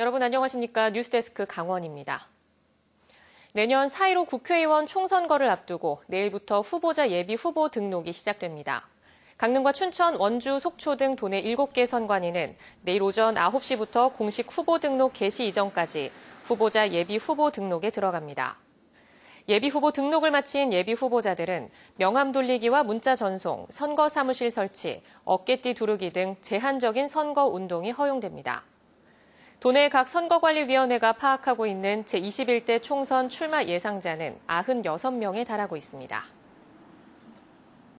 여러분 안녕하십니까? 뉴스데스크 강원입니다. 내년 4.15 국회의원 총선거를 앞두고 내일부터 후보자 예비 후보 등록이 시작됩니다. 강릉과 춘천, 원주, 속초 등 도내 7개 선관위는 내일 오전 9시부터 공식 후보 등록 개시 이전까지 후보자 예비 후보 등록에 들어갑니다. 예비 후보 등록을 마친 예비 후보자들은 명함 돌리기와 문자 전송, 선거 사무실 설치, 어깨띠 두르기 등 제한적인 선거 운동이 허용됩니다. 도내 각 선거관리위원회가 파악하고 있는 제21대 총선 출마 예상자는 96명에 달하고 있습니다.